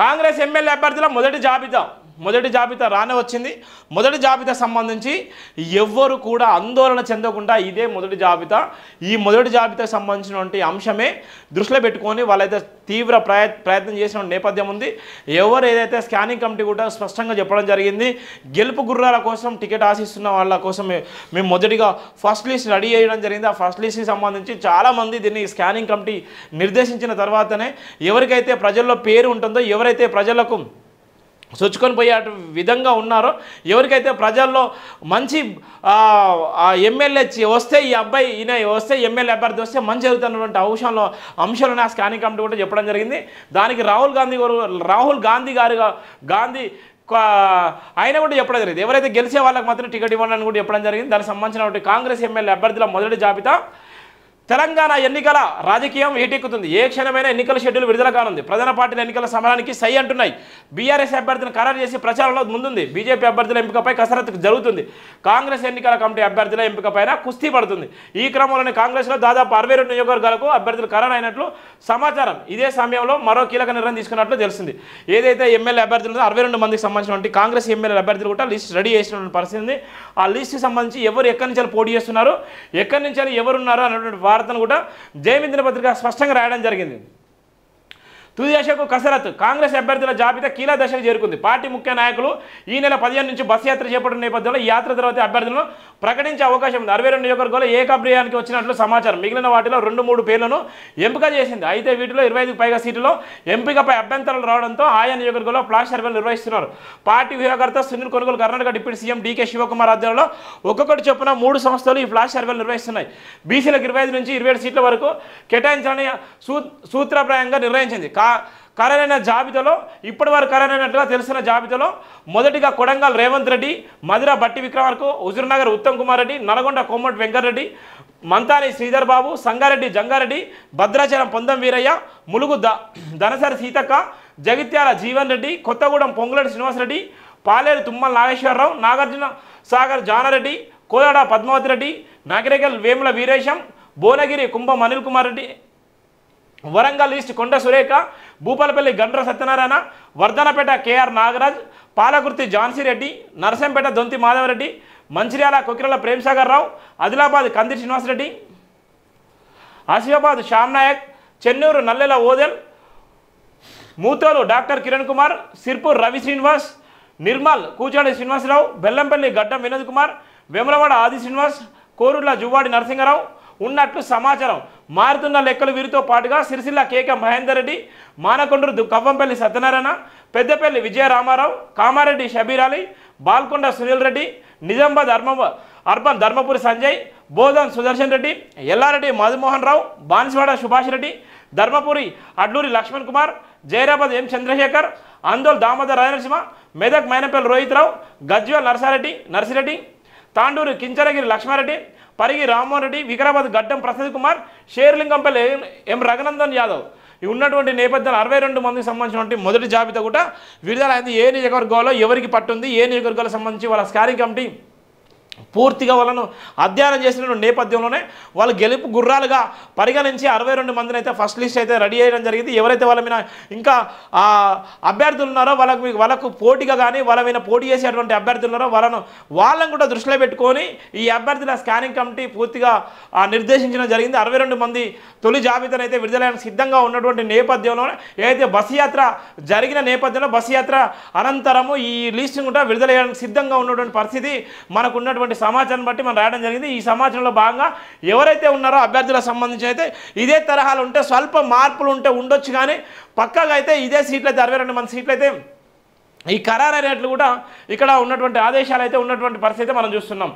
Congress MLA అభ్యర్థుల మొదటి జాబితా మొదటి జాబితా రానే వచ్చింది మొదటి జాబితా సంబంధించి ఎవ్వరు కూడా ఆందోళన చెందకుండా ఇదే మొదటి జాబితా ఈ మొదటి జాబితాకు సంబంధించినటువంటి అంశమే దృష్టిలో పెట్టుకొని వాళ్ళైతే తీవ్ర ప్రయత్నం చేసిన నేపథ్యం ఉంది ఎవరు ఏదైతే స్కానింగ్ కమిటీ కూడా స్పష్టంగా చెప్పడం జరిగింది గెలుపు గుర్రాల కోసం టికెట్ ఆశిస్తున్న వాళ్ళ కోసం మేము మొదటిగా ఫస్ట్ లిస్ట్ రెడీ చేయడం జరిగింది ఆ ఫస్ట్ లిస్ట్కి సంబంధించి చాలామంది దీన్ని స్కానింగ్ కమిటీ నిర్దేశించిన తర్వాతనే ఎవరికైతే ప్రజల్లో పేరు ఉంటుందో ఎవరైతే ప్రజలకు చొచ్చుకొని పోయే విధంగా ఉన్నారో ఎవరికైతే ప్రజల్లో మంచి ఎమ్మెల్యే వస్తే ఈ అబ్బాయి ఈయన వస్తే ఎమ్మెల్యే అభ్యర్థి వస్తే మంచి జరుగుతున్నటువంటి అంశంలో అంశాలు నా స్కానింగ్ కమిటీ కూడా చెప్పడం జరిగింది దానికి రాహుల్ గాంధీ గారు రాహుల్ గాంధీ గారు గాంధీ ఆయన కూడా చెప్పడం జరిగింది ఎవరైతే గెలిచే వాళ్ళకి మాత్రం టికెట్ ఇవ్వాలని కూడా చెప్పడం జరిగింది దానికి సంబంధించిన కాంగ్రెస్ ఎమ్మెల్యే అభ్యర్థుల మొదటి జాబితా తెలంగాణ ఎన్నికల రాజకీయం ఏటెక్కుతుంది ఏ క్షణమైన ఎన్నికల షెడ్యూల్ విడుదల కానుంది ప్రధాన పార్టీల ఎన్నికల సమరానికి సై అంటున్నాయి బీఆర్ఎస్ అభ్యర్థిని ఖరారు చేసి ప్రచారంలో ముందుంది బీజేపీ అభ్యర్థుల ఎంపికపై కసరత్తు జరుగుతుంది కాంగ్రెస్ ఎన్నికల కమిటీ అభ్యర్థుల ఎంపికపైన కుస్తీ పడుతుంది ఈ క్రమంలోనే కాంగ్రెస్లో దాదాపు అరవై రెండు నియోజకవర్గాలకు అభ్యర్థులు ఖరారు అయినట్లు సమాచారం ఇదే సమయంలో మరో కీలక నిర్ణయం తీసుకున్నట్లు తెలిసింది ఏదైతే ఎమ్మెల్యే అభ్యర్థులు అరవై రెండు మందికి సంబంధించినటువంటి కాంగ్రెస్ ఎమ్మెల్యే అభ్యర్థులు కూడా లిస్ట్ రెడీ చేసినటువంటి పరిస్థితి ఆ లిస్ట్కి సంబంధించి ఎవరు ఎక్కడి నుంచి పోటీ చేస్తున్నారు ఎక్కడి నుంచి ఎవరున్నారు అన్నటువంటి వార్తను కూడా జయమిందిన పత్రిక స్పష్టంగా రాయడం జరిగింది తుది దశకు కసరత్తు కాంగ్రెస్ అభ్యర్థుల జాబితా కీలక దశకు చేరుకుంది పార్టీ ముఖ్య నాయకులు ఈ నెల పదిహేను నుంచి బస్ యాత్ర చేపట్టిన నేపథ్యంలో ఈ యాత్ర తర్వాత అభ్యర్థులను ప్రకటించే అవకాశం ఉంది అరవై రెండు నియోజకవర్గంలో ఏకాబ్రియానికి వచ్చినట్లు సమాచారం మిగిలిన వాటిలో రెండు మూడు పేర్లను ఎంపిక చేసింది అయితే వీటిలో ఇరవై ఐదుకు పైగా సీటులో ఎంపికపై అభ్యంతరాలు రావడంతో ఆయా నియోజకవర్గంలో ఫ్లాష్ సర్వేలు నిర్వహిస్తున్నారు పార్టీ వ్యూహకర్త సునీల్ కొనుగోలు Karnataka deputy CM DK Shivakumar ఆధ్వర్యంలో ఒక్కొక్కటి చొప్పున మూడు సంస్థలు ఈ ఫ్లాష్ సర్వేలు నిర్వహిస్తున్నాయి బీసీలకు ఇరవై ఐదు నుంచి ఇరవై సీట్ల వరకు కేటాయించాలని సూత్రప్రాయంగా నిర్ణయించింది కా జాబితాలో జాబితాలో ఇప్పటివరకు ఖరారైనట్లుగా తెలిసిన జాబితాలో మొదటిగా కొడంగల్ రేవంత్ రెడ్డి మధుర బట్టి విక్రమార్కు హుజూర్నగర్ ఉత్తమ్ కుమార్ రెడ్డి నల్గొండ కొమ్మటి వెంకటరెడ్డి మంతాని శ్రీధర్ బాబు సంగారెడ్డి జంగారెడ్డి భద్రాచలం పొందం వీరయ్య ములుగు ద Danasari Seethakka Jagtial Jeevan Reddy Kothagudem Ponguleti Srinivasareddy Paleru Tummala Nageswararao Nagarjuna Sagar Janareddy Kodad Padmavathi Reddy Nakrekal Vemula Veeresham Bhuvanagiri Kumbham Anil Kumar Reddy Warangal east Konda Surekha Bhupalpally Gandra Satyanarayana Wardhannapet KR Nagaraj Palakurthi Reddy Narsampet Donthi Madhavareddy Mancherial Kokkirala Premsagar Rao Adilabad Kandi Srinivasareddy Asifabad Shyam Naik Chennur Nallala Odelu Mudhole doctor Kiran Kumar Sirpur Ravi Srinivas Nirmal Kuchadi Srinivasarao Bellampalli Gaddam Vinod Kumar వెమ్రవాడ ఆది శ్రీనివాస్ కోరుట్ల జువ్వాడి నరసింహరావు ఉన్నట్లు సమాచారం మారుతున్న లెక్కలు వీరితో పాటుగా సిరిసిల్ల కేకే మహేందర్ రెడ్డి దు కవ్వంపల్లి సత్యనారాయణ పెద్దపల్లి విజయ రామారావు కామారెడ్డి షబీర్ అలీ బాల్కొండ సునీల్ రెడ్డి నిజామాబాద్ అర్మ అర్బన్ ధర్మపురి సంజయ్ బోధన్ సుదర్శన్ రెడ్డి ఎల్లారెడ్డి మధుమోహన్ రావు బాన్సివాడ సుభాష్ రెడ్డి ధర్మపురి అడ్లూరి లక్ష్మణ్ కుమార్ జైరాబాద్ ఎం చంద్రశేఖర్ అందోల్ దామోదర్ రాజనరసింహ మెదక్ మైనపల్లి రోహిత్ రావు గజ్వల్ నర్సారెడ్డి నర్సిరెడ్డి తాండూరు కించరగిరి లక్ష్మారెడ్డి పరిగి రామ్మోహన్ రెడ్డి వికారాబాద్ గడ్డం ప్రసాద్ కుమార్ షేర్లింగంపల్లి ఎం రఘునందన్ యాదవ్ ఉన్నటువంటి నేపథ్యంలో అరవై రెండు మందికి సంబంధించినటువంటి మొదటి జాబితా కూడా విడుదల అయింది ఏ నియోజకవర్గాల్లో ఎవరికి పట్టుంది ఏ నియోజకవర్గాలకు సంబంధించి వాళ్ళ స్కారింగ్ కమిటీ పూర్తిగా వాళ్ళను అధ్యయనం చేసిన నేపథ్యంలోనే వాళ్ళు గెలుపు గుర్రాలుగా పరిగణించి అరవై రెండు మందిని అయితే ఫస్ట్ లిస్ట్ అయితే రెడీ చేయడం జరిగింది ఎవరైతే వాళ్ళ మీద ఇంకా అభ్యర్థులు ఉన్నారో వాళ్ళకు వాళ్ళకు పోటీగా కానీ వాళ్ళ మీద పోటీ చేసేటువంటి అభ్యర్థులు ఉన్నారో వాళ్ళను వాళ్ళను కూడా దృష్టిలో పెట్టుకొని ఈ అభ్యర్థుల స్కానింగ్ కమిటీ పూర్తిగా నిర్దేశించడం జరిగింది అరవై రెండు మంది తొలి జాబితాను అయితే విడుదలైన సిద్ధంగా ఉన్నటువంటి నేపథ్యంలోనే ఏదైతే బస్సు యాత్ర జరిగిన నేపథ్యంలో బస్సు యాత్ర అనంతరము ఈ లిస్టును కూడా విడుదలయ్యడానికి సిద్ధంగా ఉన్నటువంటి పరిస్థితి మనకు ఉన్నటువంటి వచ్చినటువంటి సమాచారం బట్టి మనం రాయడం జరిగింది ఈ సమాచారంలో భాగంగా ఎవరైతే ఉన్నారో అభ్యర్థులకు సంబంధించి అయితే ఇదే తరహాలు ఉంటే స్వల్ప మార్పులు ఉంటే ఉండొచ్చు కానీ పక్కగా అయితే ఇదే సీట్లు అయితే అరవై రెండు మంది సీట్లు అయితే ఈ ఖరారైనట్లు కూడా ఇక్కడ ఉన్నటువంటి ఆదేశాలు అయితే ఉన్నటువంటి పరిస్థితి మనం చూస్తున్నాం